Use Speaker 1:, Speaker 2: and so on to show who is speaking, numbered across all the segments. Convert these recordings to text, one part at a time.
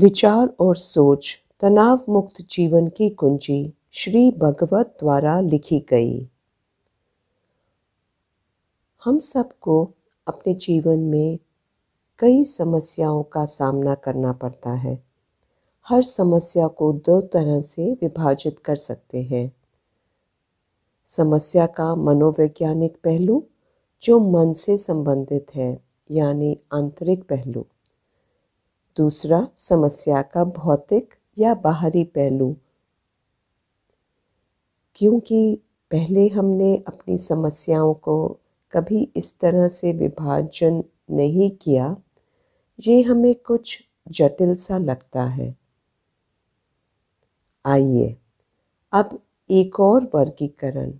Speaker 1: विचार और सोच तनाव मुक्त जीवन की कुंजी श्री भगवत द्वारा लिखी गई हम सबको अपने जीवन में कई समस्याओं का सामना करना पड़ता है हर समस्या को दो तरह से विभाजित कर सकते हैं समस्या का मनोवैज्ञानिक पहलू जो मन से संबंधित है यानी आंतरिक पहलू दूसरा समस्या का भौतिक या बाहरी पहलू क्योंकि पहले हमने अपनी समस्याओं को कभी इस तरह से विभाजन नहीं किया ये हमें कुछ जटिल सा लगता है आइए अब एक और वर्गीकरण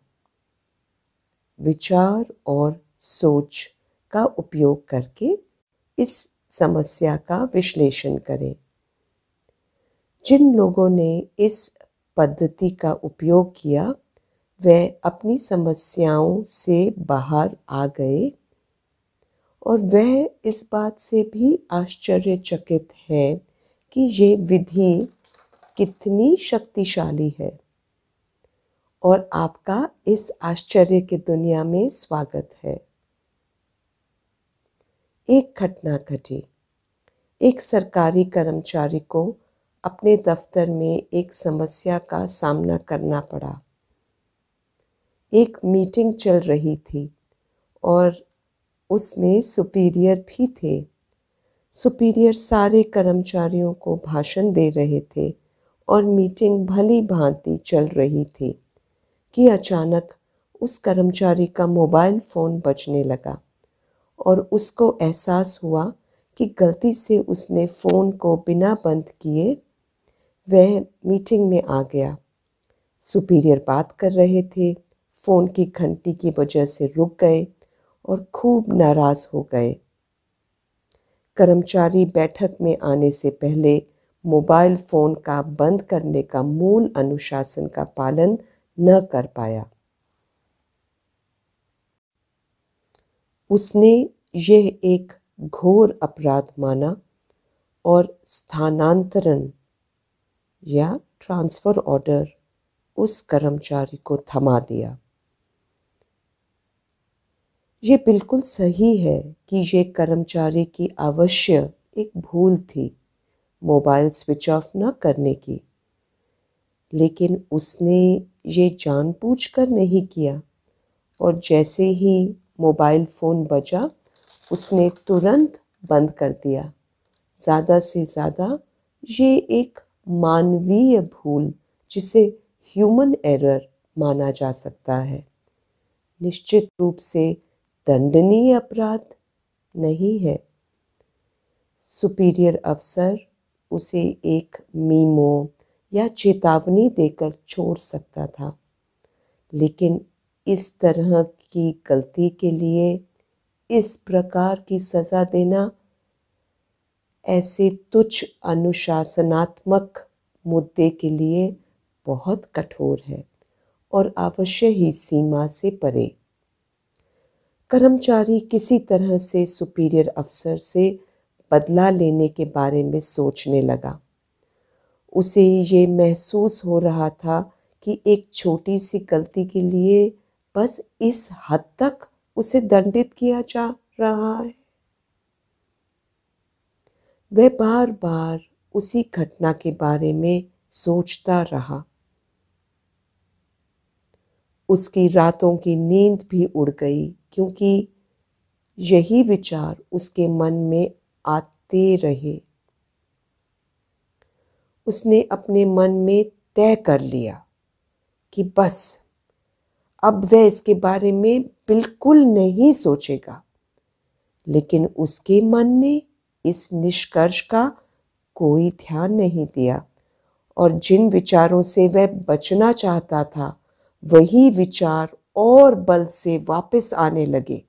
Speaker 1: विचार और सोच का उपयोग करके इस समस्या का विश्लेषण करें जिन लोगों ने इस पद्धति का उपयोग किया वह अपनी समस्याओं से बाहर आ गए और वह इस बात से भी आश्चर्यचकित हैं कि ये विधि कितनी शक्तिशाली है और आपका इस आश्चर्य की दुनिया में स्वागत है एक घटना घटी एक सरकारी कर्मचारी को अपने दफ्तर में एक समस्या का सामना करना पड़ा एक मीटिंग चल रही थी और उसमें सुपीरियर भी थे सुपीरियर सारे कर्मचारियों को भाषण दे रहे थे और मीटिंग भली भांति चल रही थी कि अचानक उस कर्मचारी का मोबाइल फ़ोन बजने लगा और उसको एहसास हुआ कि गलती से उसने फ़ोन को बिना बंद किए वह मीटिंग में आ गया सुपीरियर बात कर रहे थे फ़ोन की घंटी की वजह से रुक गए और खूब नाराज़ हो गए कर्मचारी बैठक में आने से पहले मोबाइल फ़ोन का बंद करने का मूल अनुशासन का पालन न कर पाया उसने यह एक घोर अपराध माना और स्थानांतरण या ट्रांसफ़र ऑर्डर उस कर्मचारी को थमा दिया ये बिल्कुल सही है कि ये कर्मचारी की अवश्य एक भूल थी मोबाइल स्विच ऑफ न करने की लेकिन उसने ये जानबूझकर नहीं किया और जैसे ही मोबाइल फ़ोन बजा उसने तुरंत बंद कर दिया ज़्यादा से ज़्यादा ये एक मानवीय भूल जिसे ह्यूमन एरर माना जा सकता है निश्चित रूप से दंडनीय अपराध नहीं है सुपीरियर अफसर उसे एक मीमो या चेतावनी देकर छोड़ सकता था लेकिन इस तरह की गलती के लिए इस प्रकार की सज़ा देना ऐसे तुच्छ अनुशासनात्मक मुद्दे के लिए बहुत कठोर है और अवश्य ही सीमा से परे कर्मचारी किसी तरह से सुपीरियर अफसर से बदला लेने के बारे में सोचने लगा उसे ये महसूस हो रहा था कि एक छोटी सी गलती के लिए बस इस हद तक उसे दंडित किया जा रहा है वह बार बार उसी घटना के बारे में सोचता रहा उसकी रातों की नींद भी उड़ गई क्योंकि यही विचार उसके मन में आते रहे उसने अपने मन में तय कर लिया कि बस अब वह इसके बारे में बिल्कुल नहीं सोचेगा लेकिन उसके मन ने इस निष्कर्ष का कोई ध्यान नहीं दिया और जिन विचारों से वह बचना चाहता था वही विचार और बल से वापस आने लगे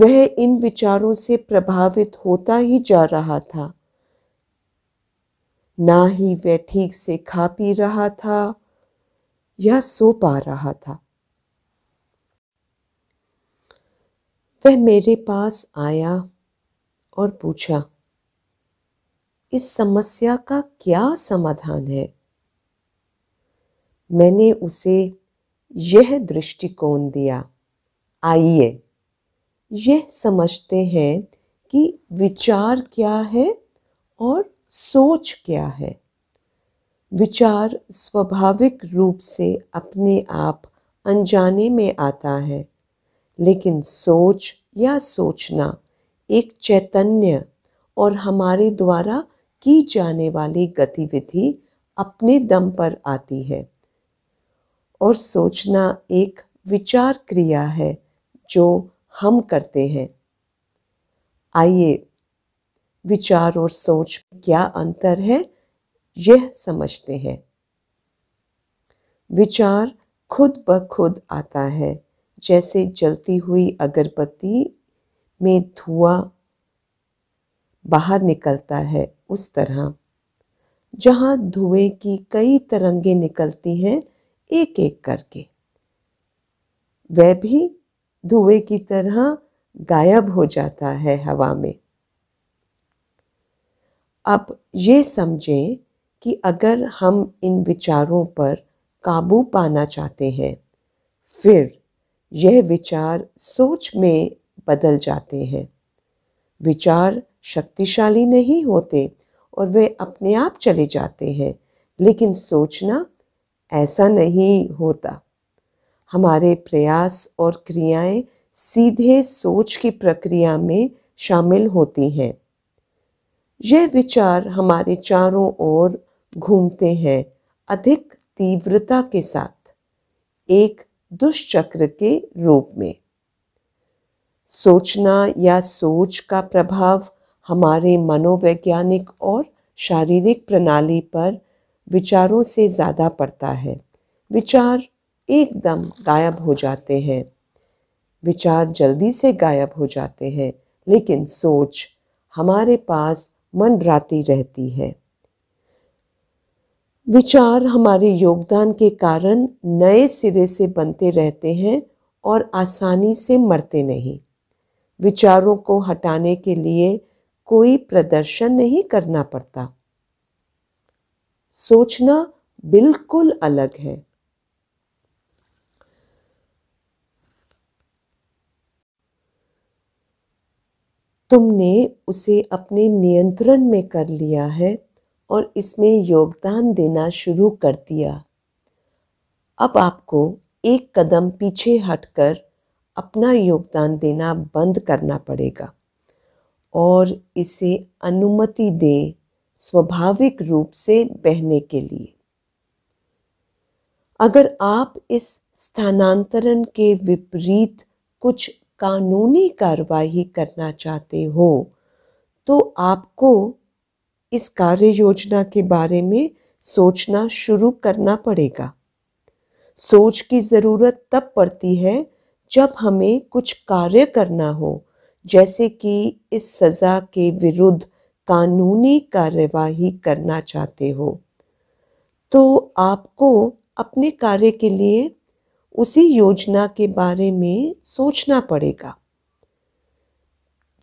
Speaker 1: वह इन विचारों से प्रभावित होता ही जा रहा था ना ही वह ठीक से खा पी रहा था यह सो पा रहा था वह मेरे पास आया और पूछा इस समस्या का क्या समाधान है मैंने उसे यह दृष्टिकोण दिया आइए यह समझते हैं कि विचार क्या है और सोच क्या है विचार स्वाभाविक रूप से अपने आप अनजाने में आता है लेकिन सोच या सोचना एक चैतन्य और हमारे द्वारा की जाने वाली गतिविधि अपने दम पर आती है और सोचना एक विचार क्रिया है जो हम करते हैं आइए विचार और सोच क्या अंतर है यह समझते हैं विचार खुद ब खुद आता है जैसे जलती हुई अगरबत्ती में धुआं बाहर निकलता है उस तरह जहाँ धुएं की कई तरंगे निकलती हैं एक एक करके वह भी धुएं की तरह गायब हो जाता है हवा में अब ये समझें कि अगर हम इन विचारों पर काबू पाना चाहते हैं फिर यह विचार सोच में बदल जाते हैं विचार शक्तिशाली नहीं होते और वे अपने आप चले जाते हैं लेकिन सोचना ऐसा नहीं होता हमारे प्रयास और क्रियाएं सीधे सोच की प्रक्रिया में शामिल होती हैं यह विचार हमारे चारों ओर घूमते हैं अधिक तीव्रता के साथ एक दुष्चक्र के रूप में सोचना या सोच का प्रभाव हमारे मनोवैज्ञानिक और शारीरिक प्रणाली पर विचारों से ज़्यादा पड़ता है विचार एकदम गायब हो जाते हैं विचार जल्दी से गायब हो जाते हैं लेकिन सोच हमारे पास मंडराती रहती है विचार हमारे योगदान के कारण नए सिरे से बनते रहते हैं और आसानी से मरते नहीं विचारों को हटाने के लिए कोई प्रदर्शन नहीं करना पड़ता सोचना बिल्कुल अलग है तुमने उसे अपने नियंत्रण में कर लिया है और इसमें योगदान देना शुरू कर दिया अब आपको एक कदम पीछे हटकर अपना योगदान देना बंद करना पड़ेगा और इसे अनुमति दें स्वाभाविक रूप से बहने के लिए अगर आप इस स्थानांतरण के विपरीत कुछ कानूनी कार्रवाई करना चाहते हो तो आपको इस कार्य योजना के बारे में सोचना शुरू करना पड़ेगा सोच की ज़रूरत तब पड़ती है जब हमें कुछ कार्य करना हो जैसे कि इस सज़ा के विरुद्ध कानूनी कार्यवाही करना चाहते हो तो आपको अपने कार्य के लिए उसी योजना के बारे में सोचना पड़ेगा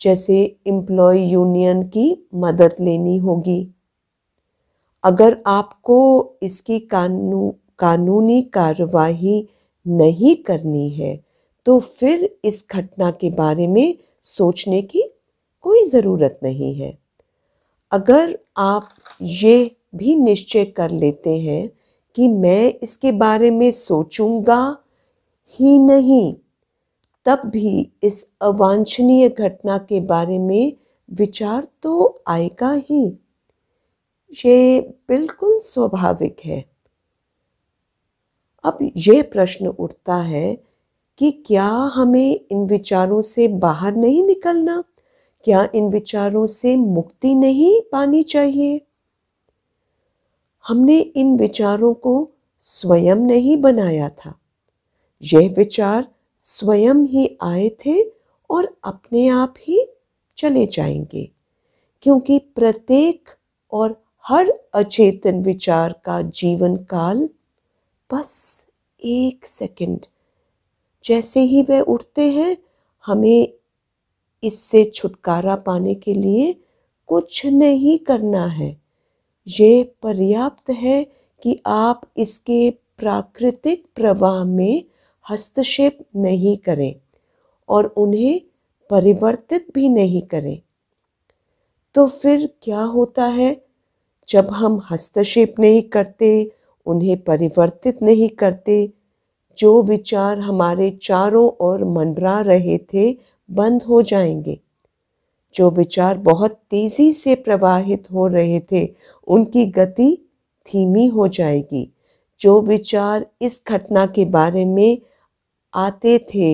Speaker 1: जैसे एम्प्लॉय यूनियन की मदद लेनी होगी अगर आपको इसकी कानू कानूनी कार्रवाई नहीं करनी है तो फिर इस घटना के बारे में सोचने की कोई ज़रूरत नहीं है अगर आप ये भी निश्चय कर लेते हैं कि मैं इसके बारे में सोचूंगा ही नहीं तब भी इस अवांछनीय घटना के बारे में विचार तो आएगा ही ये बिल्कुल स्वाभाविक है अब यह प्रश्न उठता है कि क्या हमें इन विचारों से बाहर नहीं निकलना क्या इन विचारों से मुक्ति नहीं पानी चाहिए हमने इन विचारों को स्वयं नहीं बनाया था यह विचार स्वयं ही आए थे और अपने आप ही चले जाएंगे क्योंकि प्रत्येक और हर अचेतन विचार का जीवन काल बस एक सेकंड जैसे ही वह उठते हैं हमें इससे छुटकारा पाने के लिए कुछ नहीं करना है ये पर्याप्त है कि आप इसके प्राकृतिक प्रवाह में हस्तक्षेप नहीं करें और उन्हें परिवर्तित भी नहीं करें तो फिर क्या होता है जब हम हस्तक्षेप नहीं करते उन्हें परिवर्तित नहीं करते जो विचार हमारे चारों ओर मंडरा रहे थे बंद हो जाएंगे जो विचार बहुत तेज़ी से प्रवाहित हो रहे थे उनकी गति धीमी हो जाएगी जो विचार इस घटना के बारे में आते थे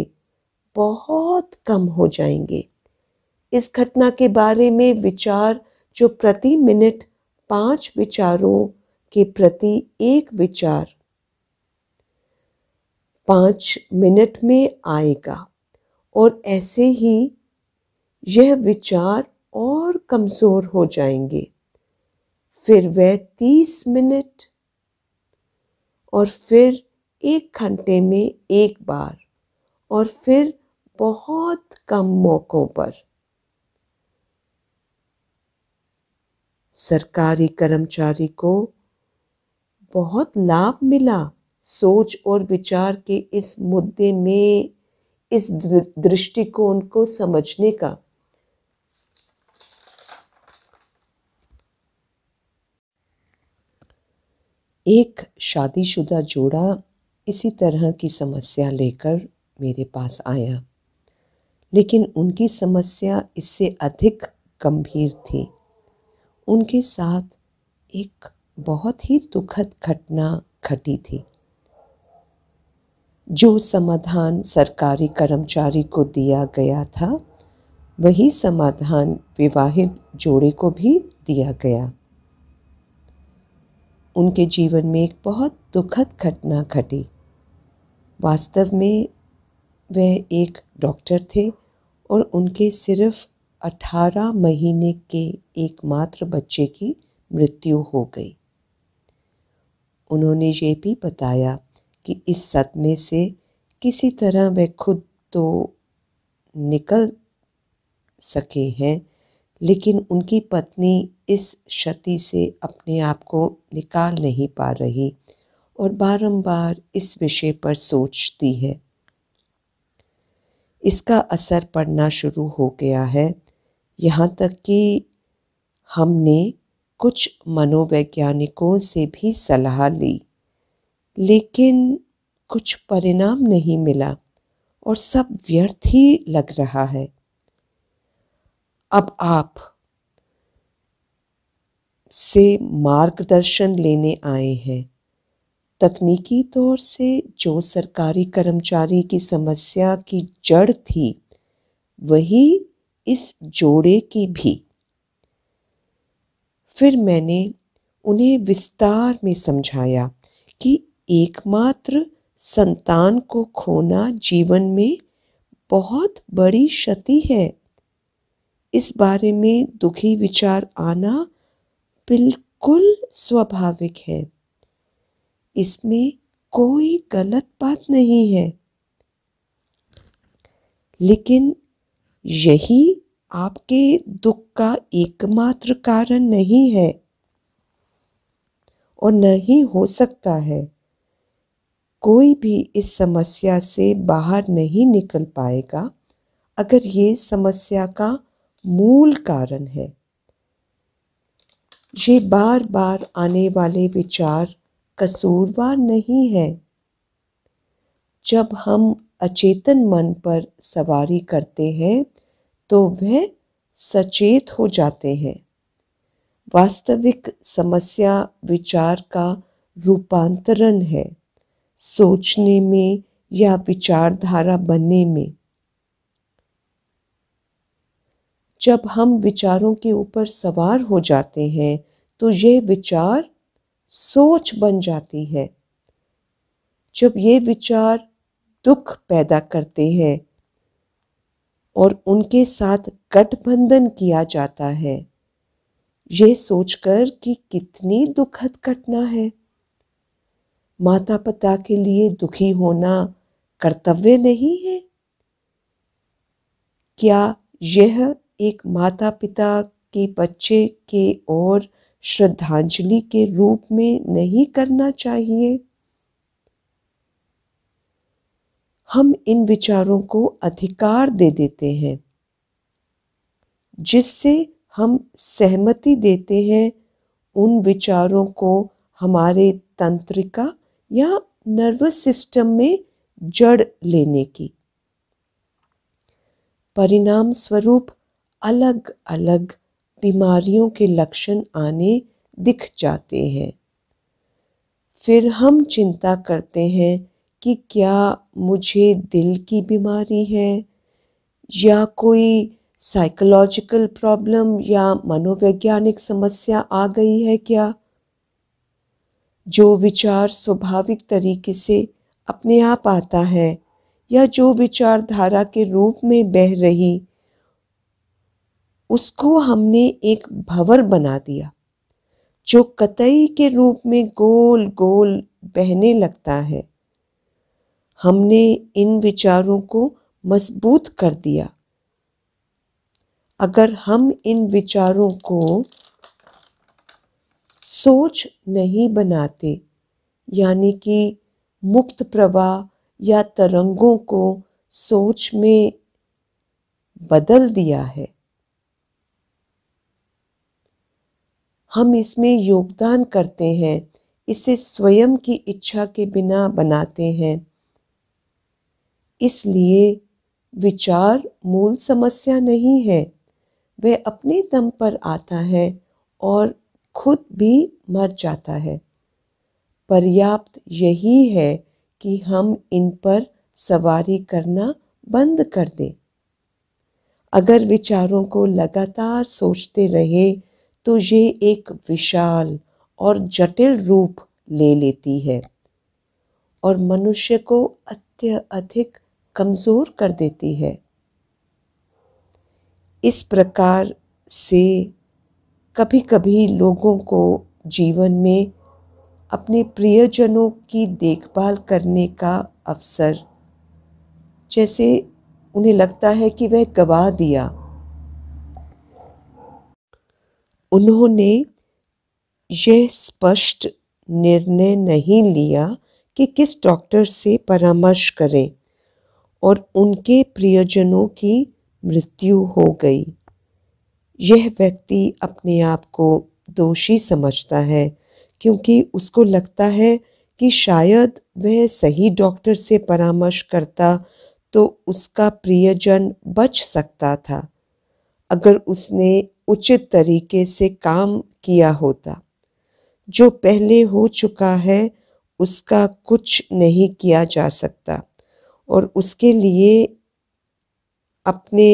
Speaker 1: बहुत कम हो जाएंगे इस घटना के बारे में विचार जो प्रति मिनट पांच विचारों के प्रति एक विचार पाँच मिनट में आएगा और ऐसे ही यह विचार और कमज़ोर हो जाएंगे फिर वह तीस मिनट और फिर एक घंटे में एक बार और फिर बहुत कम मौक़ों पर सरकारी कर्मचारी को बहुत लाभ मिला सोच और विचार के इस मुद्दे में इस दृष्टिकोण को समझने का एक शादीशुदा जोड़ा इसी तरह की समस्या लेकर मेरे पास आया लेकिन उनकी समस्या इससे अधिक गंभीर थी उनके साथ एक बहुत ही दुखद घटना घटी थी जो समाधान सरकारी कर्मचारी को दिया गया था वही समाधान विवाहित जोड़े को भी दिया गया उनके जीवन में एक बहुत दुखद घटना घटी वास्तव में वह एक डॉक्टर थे और उनके सिर्फ अठारह महीने के एकमात्र बच्चे की मृत्यु हो गई उन्होंने ये भी बताया कि इस सदमे से किसी तरह वह खुद तो निकल सके हैं लेकिन उनकी पत्नी इस क्षति से अपने आप को निकाल नहीं पा रही और बारंबार इस विषय पर सोचती है इसका असर पड़ना शुरू हो गया है यहाँ तक कि हमने कुछ मनोवैज्ञानिकों से भी सलाह ली लेकिन कुछ परिणाम नहीं मिला और सब व्यर्थ ही लग रहा है अब आप से मार्गदर्शन लेने आए हैं तकनीकी तौर से जो सरकारी कर्मचारी की समस्या की जड़ थी वही इस जोड़े की भी फिर मैंने उन्हें विस्तार में समझाया कि एकमात्र संतान को खोना जीवन में बहुत बड़ी क्षति है इस बारे में दुखी विचार आना बिल्कुल स्वाभाविक है इसमें कोई गलत बात नहीं है लेकिन यही आपके दुख का एकमात्र कारण नहीं है और नहीं हो सकता है कोई भी इस समस्या से बाहर नहीं निकल पाएगा अगर ये समस्या का मूल कारण है ये बार बार आने वाले विचार कसूरवार नहीं है जब हम अचेतन मन पर सवारी करते हैं तो वह सचेत हो जाते हैं वास्तविक समस्या विचार का रूपांतरण है सोचने में या विचारधारा बनने में जब हम विचारों के ऊपर सवार हो जाते हैं तो यह विचार सोच बन जाती है जब ये विचार दुख पैदा करते हैं और उनके साथ गठबंधन किया जाता है ये सोचकर कि कितनी दुखद घटना है माता पिता के लिए दुखी होना कर्तव्य नहीं है क्या यह एक माता पिता के बच्चे के और श्रद्धांजलि के रूप में नहीं करना चाहिए हम इन विचारों को अधिकार दे देते हैं जिससे हम सहमति देते हैं उन विचारों को हमारे तंत्रिका या नर्वस सिस्टम में जड़ लेने की परिणाम स्वरूप अलग अलग बीमारियों के लक्षण आने दिख जाते हैं फिर हम चिंता करते हैं कि क्या मुझे दिल की बीमारी है या कोई साइकोलॉजिकल प्रॉब्लम या मनोवैज्ञानिक समस्या आ गई है क्या जो विचार स्वाभाविक तरीके से अपने आप आता है या जो विचारधारा के रूप में बह रही उसको हमने एक भंवर बना दिया जो कतई के रूप में गोल गोल बहने लगता है हमने इन विचारों को मजबूत कर दिया अगर हम इन विचारों को सोच नहीं बनाते यानी कि मुक्त प्रवाह या तरंगों को सोच में बदल दिया है हम इसमें योगदान करते हैं इसे स्वयं की इच्छा के बिना बनाते हैं इसलिए विचार मूल समस्या नहीं है वह अपने दम पर आता है और खुद भी मर जाता है पर्याप्त यही है कि हम इन पर सवारी करना बंद कर दें अगर विचारों को लगातार सोचते रहे तो ये एक विशाल और जटिल रूप ले लेती है और मनुष्य को अत्य अधिक कमज़ोर कर देती है इस प्रकार से कभी कभी लोगों को जीवन में अपने प्रियजनों की देखभाल करने का अवसर जैसे उन्हें लगता है कि वह गवा दिया उन्होंने यह स्पष्ट निर्णय नहीं लिया कि किस डॉक्टर से परामर्श करें और उनके प्रियजनों की मृत्यु हो गई यह व्यक्ति अपने आप को दोषी समझता है क्योंकि उसको लगता है कि शायद वह सही डॉक्टर से परामर्श करता तो उसका प्रियजन बच सकता था अगर उसने उचित तरीके से काम किया होता जो पहले हो चुका है उसका कुछ नहीं किया जा सकता और उसके लिए अपने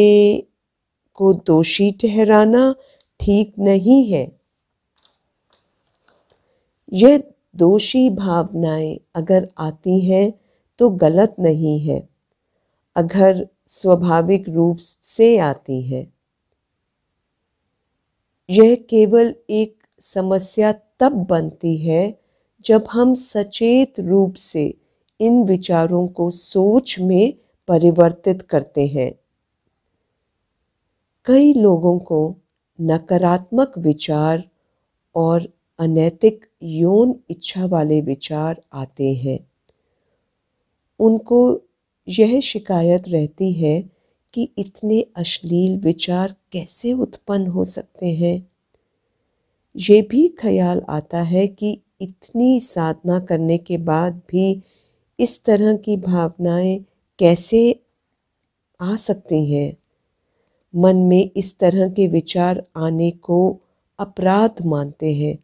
Speaker 1: को दोषी ठहराना ठीक नहीं है यह दोषी भावनाएं अगर आती हैं तो गलत नहीं है अगर स्वाभाविक रूप से आती हैं यह केवल एक समस्या तब बनती है जब हम सचेत रूप से इन विचारों को सोच में परिवर्तित करते हैं कई लोगों को नकारात्मक विचार और अनैतिक यौन इच्छा वाले विचार आते हैं उनको यह शिकायत रहती है कि इतने अश्लील विचार कैसे उत्पन्न हो सकते हैं ये भी ख्याल आता है कि इतनी साधना करने के बाद भी इस तरह की भावनाएं कैसे आ सकती हैं मन में इस तरह के विचार आने को अपराध मानते हैं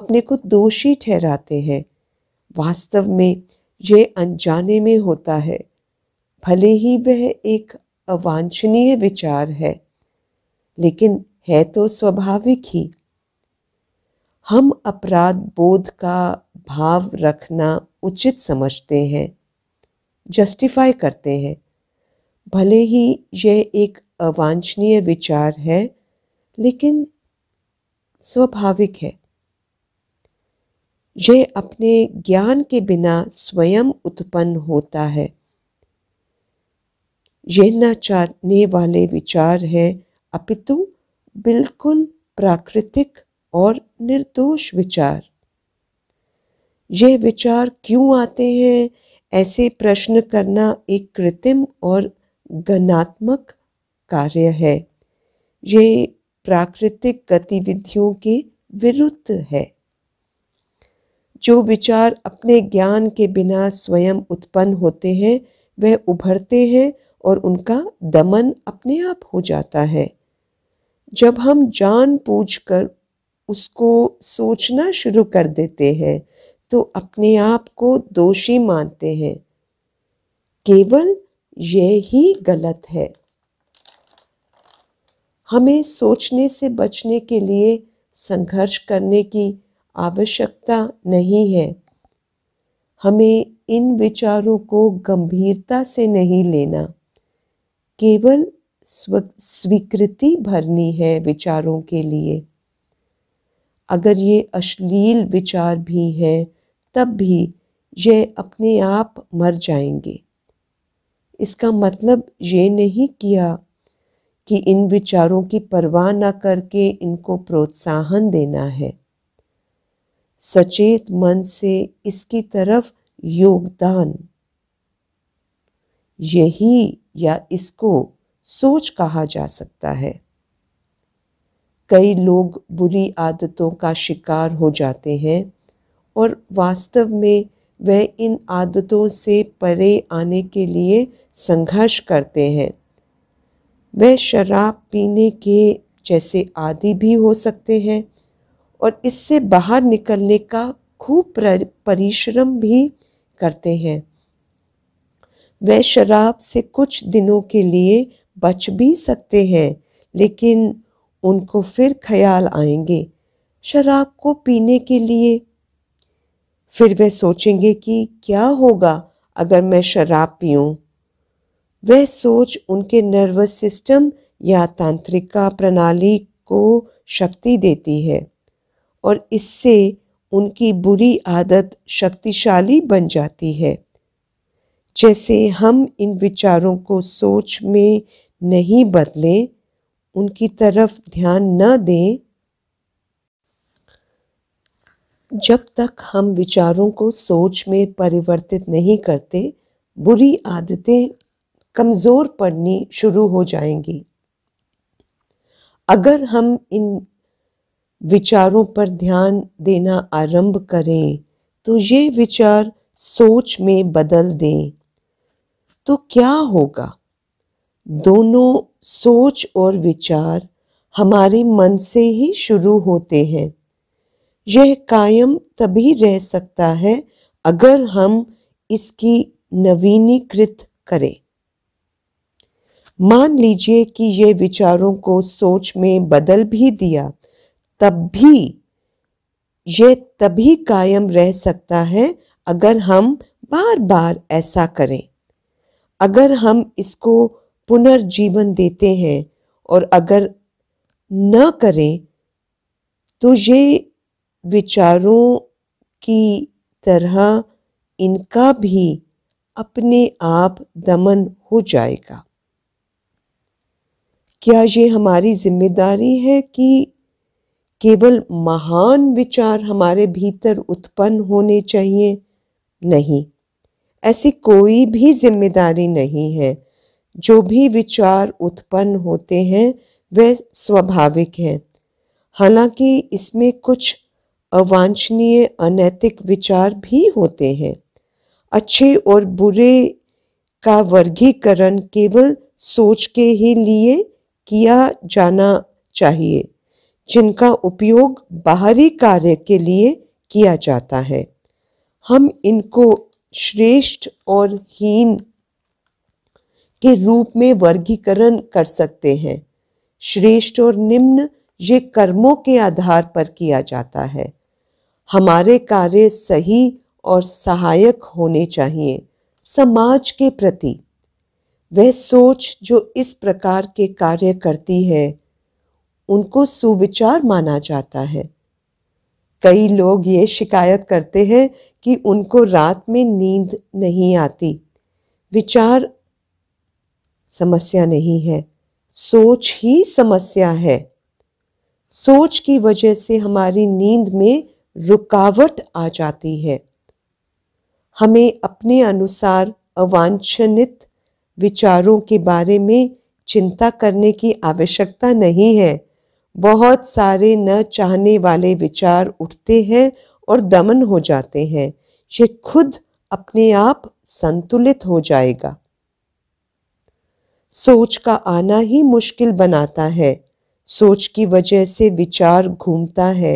Speaker 1: अपने को दोषी ठहराते हैं वास्तव में ये अनजाने में होता है भले ही वह एक अवांछनीय विचार है लेकिन है तो स्वाभाविक ही हम अपराध बोध का भाव रखना उचित समझते हैं जस्टिफाई करते हैं भले ही यह एक अवांछनीय विचार है लेकिन स्वाभाविक है यह अपने ज्ञान के बिना स्वयं उत्पन्न होता है झेलना चाहने वाले विचार हैं अपितु बिल्कुल प्राकृतिक और निर्दोष विचार ये विचार क्यों आते हैं ऐसे प्रश्न करना एक कृत्रिम और गणात्मक कार्य है ये प्राकृतिक गतिविधियों के विरुद्ध है जो विचार अपने ज्ञान के बिना स्वयं उत्पन्न होते हैं वह उभरते हैं और उनका दमन अपने आप हो जाता है जब हम जान पूछ कर उसको सोचना शुरू कर देते हैं तो अपने आप को दोषी मानते हैं केवल यह ही गलत है हमें सोचने से बचने के लिए संघर्ष करने की आवश्यकता नहीं है हमें इन विचारों को गंभीरता से नहीं लेना केवल स्वीकृति भरनी है विचारों के लिए अगर ये अश्लील विचार भी हैं तब भी ये अपने आप मर जाएंगे इसका मतलब ये नहीं किया कि इन विचारों की परवाह न करके इनको प्रोत्साहन देना है सचेत मन से इसकी तरफ योगदान यही या इसको सोच कहा जा सकता है कई लोग बुरी आदतों का शिकार हो जाते हैं और वास्तव में वह इन आदतों से परे आने के लिए संघर्ष करते हैं वह शराब पीने के जैसे आदि भी हो सकते हैं और इससे बाहर निकलने का खूब परिश्रम भी करते हैं वह शराब से कुछ दिनों के लिए बच भी सकते हैं लेकिन उनको फिर ख्याल आएंगे शराब को पीने के लिए फिर वह सोचेंगे कि क्या होगा अगर मैं शराब पीऊँ वह सोच उनके नर्वस सिस्टम या तांत्रिका प्रणाली को शक्ति देती है और इससे उनकी बुरी आदत शक्तिशाली बन जाती है जैसे हम इन विचारों को सोच में नहीं बदलें उनकी तरफ ध्यान न दें जब तक हम विचारों को सोच में परिवर्तित नहीं करते बुरी आदतें कमज़ोर पड़नी शुरू हो जाएंगी अगर हम इन विचारों पर ध्यान देना आरंभ करें तो ये विचार सोच में बदल दें तो क्या होगा दोनों सोच और विचार हमारे मन से ही शुरू होते हैं यह कायम तभी रह सकता है अगर हम इसकी नवीनीकृत करें मान लीजिए कि यह विचारों को सोच में बदल भी दिया तब भी यह तभी कायम रह सकता है अगर हम बार बार ऐसा करें अगर हम इसको पुनर्जीवन देते हैं और अगर न करें तो ये विचारों की तरह इनका भी अपने आप दमन हो जाएगा क्या ये हमारी जिम्मेदारी है कि केवल महान विचार हमारे भीतर उत्पन्न होने चाहिए नहीं ऐसी कोई भी जिम्मेदारी नहीं है जो भी विचार उत्पन्न होते हैं वे स्वाभाविक हैं हालांकि इसमें कुछ अवांछनीय अनैतिक विचार भी होते हैं अच्छे और बुरे का वर्गीकरण केवल सोच के ही लिए किया जाना चाहिए जिनका उपयोग बाहरी कार्य के लिए किया जाता है हम इनको श्रेष्ठ और हीन के रूप में वर्गीकरण कर सकते हैं श्रेष्ठ और निम्न ये कर्मों के आधार पर किया जाता है हमारे कार्य सही और सहायक होने चाहिए समाज के प्रति वह सोच जो इस प्रकार के कार्य करती है उनको सुविचार माना जाता है कई लोग ये शिकायत करते हैं कि उनको रात में नींद नहीं आती विचार समस्या नहीं है सोच ही समस्या है सोच की वजह से हमारी नींद में रुकावट आ जाती है हमें अपने अनुसार अवांछनित विचारों के बारे में चिंता करने की आवश्यकता नहीं है बहुत सारे न चाहने वाले विचार उठते हैं और दमन हो जाते हैं ये खुद अपने आप संतुलित हो जाएगा सोच का आना ही मुश्किल बनाता है सोच की वजह से विचार घूमता है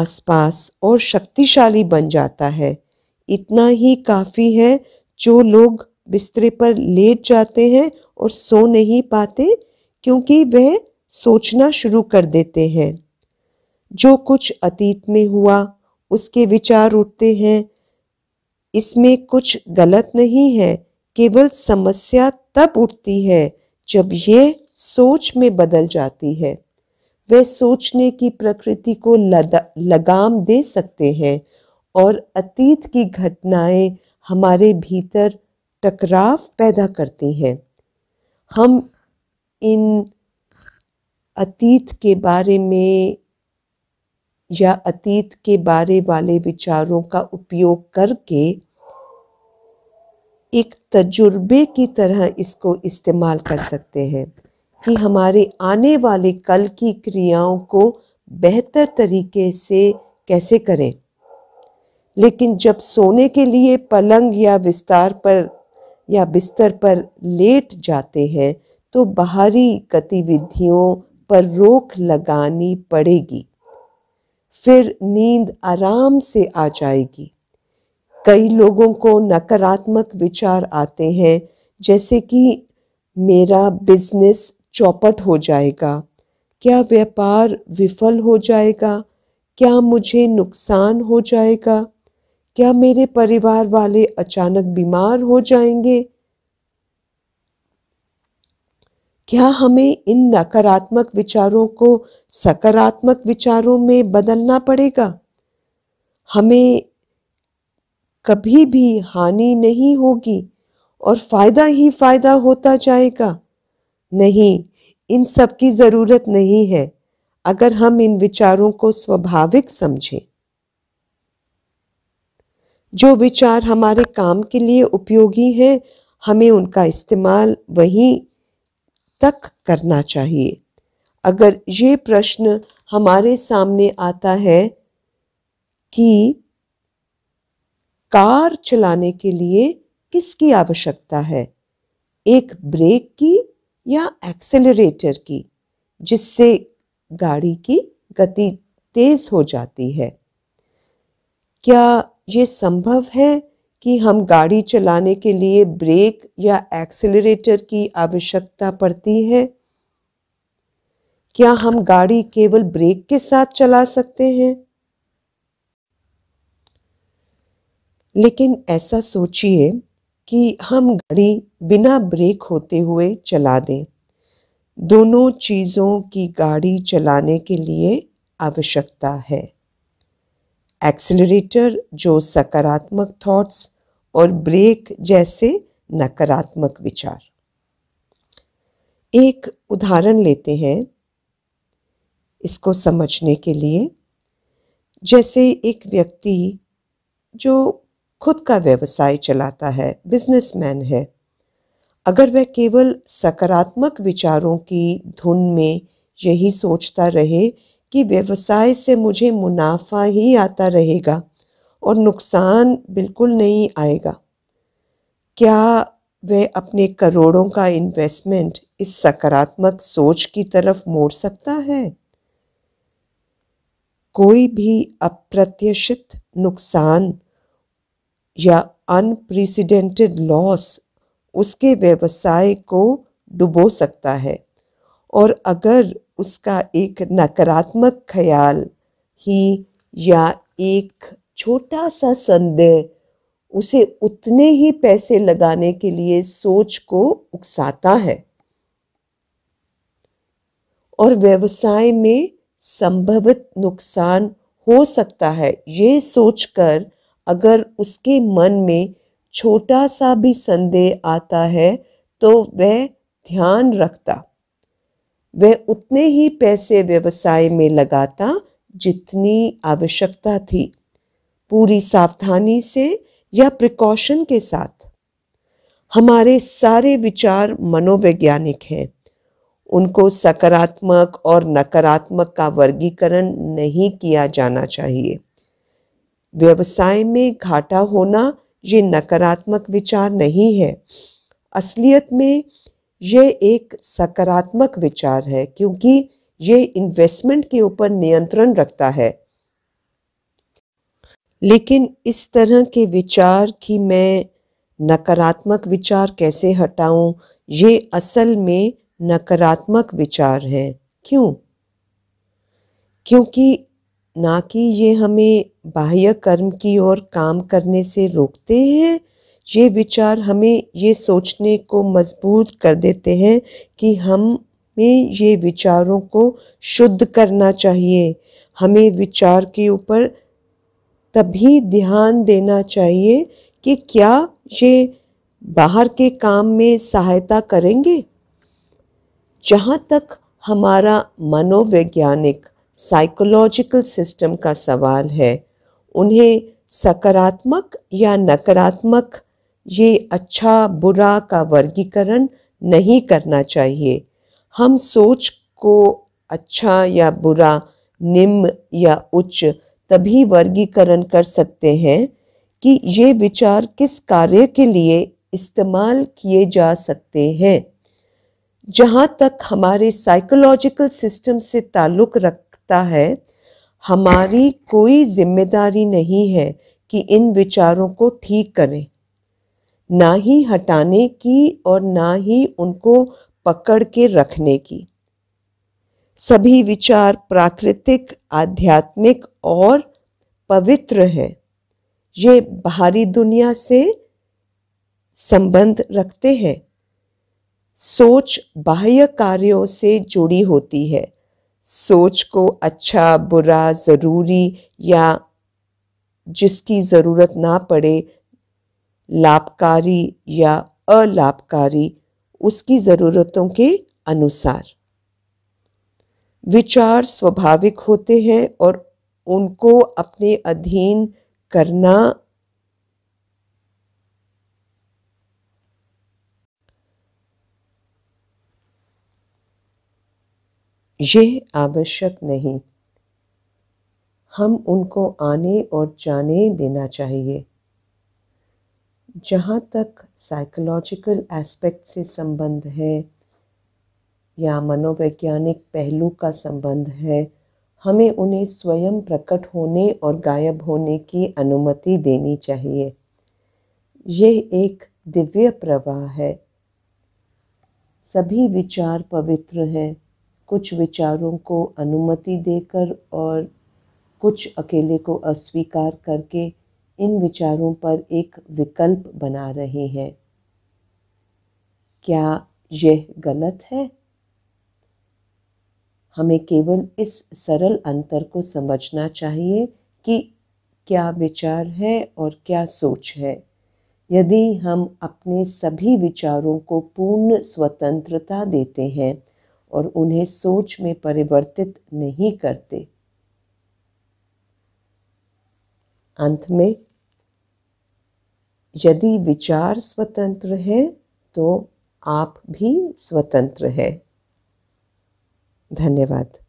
Speaker 1: आसपास और शक्तिशाली बन जाता है इतना ही काफ़ी है जो लोग बिस्तरे पर लेट जाते हैं और सो नहीं पाते क्योंकि वह सोचना शुरू कर देते हैं जो कुछ अतीत में हुआ उसके विचार उठते हैं इसमें कुछ गलत नहीं है केवल समस्या तब उठती है जब ये सोच में बदल जाती है वे सोचने की प्रकृति को लगाम दे सकते हैं और अतीत की घटनाएं हमारे भीतर टकराव पैदा करती हैं हम इन अतीत के बारे में या अतीत के बारे वाले विचारों का उपयोग करके एक तजुर्बे की तरह इसको इस्तेमाल कर सकते हैं कि हमारे आने वाले कल की क्रियाओं को बेहतर तरीके से कैसे करें लेकिन जब सोने के लिए पलंग या विस्तार पर या बिस्तर पर लेट जाते हैं तो बाहरी गतिविधियों पर रोक लगानी पड़ेगी फिर नींद आराम से आ जाएगी कई लोगों को नकारात्मक विचार आते हैं जैसे कि मेरा बिजनेस चौपट हो जाएगा क्या व्यापार विफल हो जाएगा क्या मुझे नुकसान हो जाएगा क्या मेरे परिवार वाले अचानक बीमार हो जाएंगे क्या हमें इन नकारात्मक विचारों को सकारात्मक विचारों में बदलना पड़ेगा हमें कभी भी हानि नहीं होगी और फ़ायदा ही फ़ायदा होता जाएगा नहीं इन सब की ज़रूरत नहीं है अगर हम इन विचारों को स्वाभाविक समझें जो विचार हमारे काम के लिए उपयोगी हैं हमें उनका इस्तेमाल वही तक करना चाहिए अगर ये प्रश्न हमारे सामने आता है कि कार चलाने के लिए किसकी आवश्यकता है एक ब्रेक की या एक्सेलरेटर की जिससे गाड़ी की गति तेज हो जाती है क्या ये संभव है कि हम गाड़ी चलाने के लिए ब्रेक या एक्सेलरेटर की आवश्यकता पड़ती है क्या हम गाड़ी केवल ब्रेक के साथ चला सकते हैं लेकिन ऐसा सोचिए कि हम गाड़ी बिना ब्रेक होते हुए चला दें दोनों चीज़ों की गाड़ी चलाने के लिए आवश्यकता है एक्सेलरेटर जो सकारात्मक थॉट्स और ब्रेक जैसे नकारात्मक विचार एक उदाहरण लेते हैं इसको समझने के लिए जैसे एक व्यक्ति जो खुद का व्यवसाय चलाता है बिजनेसमैन है अगर वह केवल सकारात्मक विचारों की धुन में यही सोचता रहे कि व्यवसाय से मुझे मुनाफा ही आता रहेगा और नुकसान बिल्कुल नहीं आएगा क्या वह अपने करोड़ों का इन्वेस्टमेंट इस सकारात्मक सोच की तरफ मोड़ सकता है कोई भी अप्रत्याशित नुकसान या अनप्रेसिडेंटेड लॉस उसके व्यवसाय को डुबो सकता है और अगर उसका एक नकारात्मक ख्याल ही या एक छोटा सा संदेह उसे उतने ही पैसे लगाने के लिए सोच को उकसाता है और व्यवसाय में संभवित नुकसान हो सकता है ये सोचकर अगर उसके मन में छोटा सा भी संदेह आता है तो वह ध्यान रखता वह उतने ही पैसे व्यवसाय में लगाता जितनी आवश्यकता थी पूरी सावधानी से या प्रिकॉशन के साथ हमारे सारे विचार मनोवैज्ञानिक हैं उनको सकारात्मक और नकारात्मक का वर्गीकरण नहीं किया जाना चाहिए व्यवसाय में घाटा होना ये नकारात्मक विचार नहीं है असलियत में यह एक सकारात्मक विचार है क्योंकि ये इन्वेस्टमेंट के ऊपर नियंत्रण रखता है लेकिन इस तरह के विचार कि मैं नकारात्मक विचार कैसे हटाऊं ये असल में नकारात्मक विचार है क्यों क्योंकि ना कि ये हमें बाह्य कर्म की ओर काम करने से रोकते हैं ये विचार हमें ये सोचने को मजबूत कर देते हैं कि हमें ये विचारों को शुद्ध करना चाहिए हमें विचार के ऊपर तभी ध्यान देना चाहिए कि क्या ये बाहर के काम में सहायता करेंगे जहाँ तक हमारा मनोवैज्ञानिक साइकोलॉजिकल सिस्टम का सवाल है उन्हें सकारात्मक या नकारात्मक ये अच्छा बुरा का वर्गीकरण नहीं करना चाहिए हम सोच को अच्छा या बुरा निम्न या उच्च तभी वर्गीकरण कर सकते हैं कि ये विचार किस कार्य के लिए इस्तेमाल किए जा सकते हैं जहाँ तक हमारे साइकोलॉजिकल सिस्टम से ताल्लुक़ रखता है हमारी कोई जिम्मेदारी नहीं है कि इन विचारों को ठीक करें ना ही हटाने की और ना ही उनको पकड़ के रखने की सभी विचार प्राकृतिक आध्यात्मिक और पवित्र हैं ये बाहरी दुनिया से संबंध रखते हैं सोच बाह्य कार्यों से जुड़ी होती है सोच को अच्छा बुरा ज़रूरी या जिसकी ज़रूरत ना पड़े लाभकारी या अलाभकारी उसकी ज़रूरतों के अनुसार विचार स्वाभाविक होते हैं और उनको अपने अधीन करना यह आवश्यक नहीं हम उनको आने और जाने देना चाहिए जहाँ तक साइकोलॉजिकल एस्पेक्ट से संबंध है या मनोवैज्ञानिक पहलू का संबंध है हमें उन्हें स्वयं प्रकट होने और गायब होने की अनुमति देनी चाहिए यह एक दिव्य प्रवाह है सभी विचार पवित्र हैं कुछ विचारों को अनुमति देकर और कुछ अकेले को अस्वीकार करके इन विचारों पर एक विकल्प बना रहे हैं क्या यह गलत है हमें केवल इस सरल अंतर को समझना चाहिए कि क्या विचार है और क्या सोच है यदि हम अपने सभी विचारों को पूर्ण स्वतंत्रता देते हैं और उन्हें सोच में परिवर्तित नहीं करते अंत में यदि विचार स्वतंत्र है तो आप भी स्वतंत्र हैं धन्यवाद